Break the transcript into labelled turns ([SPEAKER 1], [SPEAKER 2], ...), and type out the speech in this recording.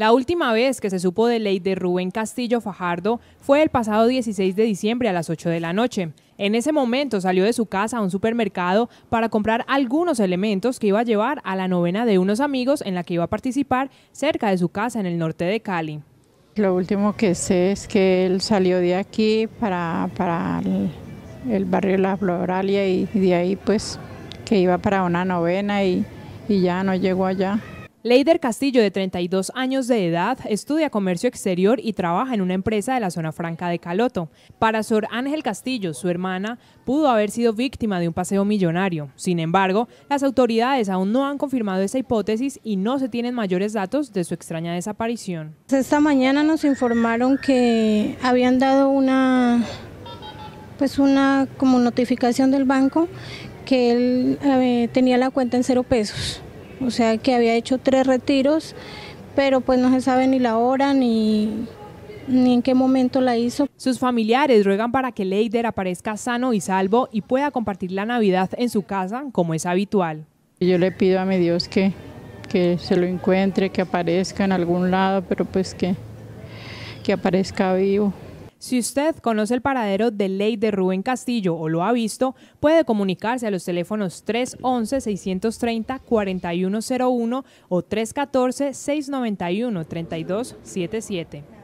[SPEAKER 1] La última vez que se supo de ley de Rubén Castillo Fajardo fue el pasado 16 de diciembre a las 8 de la noche. En ese momento salió de su casa a un supermercado para comprar algunos elementos que iba a llevar a la novena de unos amigos en la que iba a participar cerca de su casa en el norte de Cali.
[SPEAKER 2] Lo último que sé es que él salió de aquí para, para el, barrio La Floralia y, de ahí pues que iba para una novena y ya no llegó allá.
[SPEAKER 1] Leider Castillo, de 32 años de edad, estudia comercio exterior y trabaja en una empresa de la zona franca de Caloto. Para Sor Ángel Castillo, su hermana, pudo haber sido víctima de un paseo millonario. Sin embargo, las autoridades aún no han confirmado esa hipótesis y no se tienen mayores datos de su extraña desaparición.
[SPEAKER 3] Esta mañana nos informaron que habían dado una pues una como notificación del banco que él eh, tenía la cuenta en cero pesos o sea que había hecho tres retiros, pero pues no se sabe ni la
[SPEAKER 1] hora ni, ni en qué momento la hizo. Sus familiares ruegan para que Leider aparezca sano y salvo y pueda compartir la Navidad en su casa como es habitual. Yo le pido a mi Dios que, se lo encuentre, que aparezca en algún lado, pero
[SPEAKER 2] pues que, que aparezca vivo.
[SPEAKER 1] Si usted conoce el paradero de ley de Rubén Castillo o lo ha visto, puede comunicarse a los teléfonos 311-630-4101 o 314-691-3277.